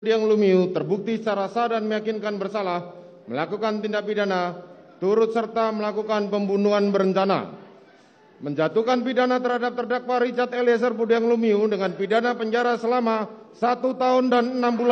yang Lumiu terbukti secara sah dan meyakinkan bersalah melakukan tindak pidana turut serta melakukan pembunuhan berencana menjatuhkan pidana terhadap terdakwa Richard Eliezer Budiang Lumiu dengan pidana penjara selama satu tahun dan enam bulan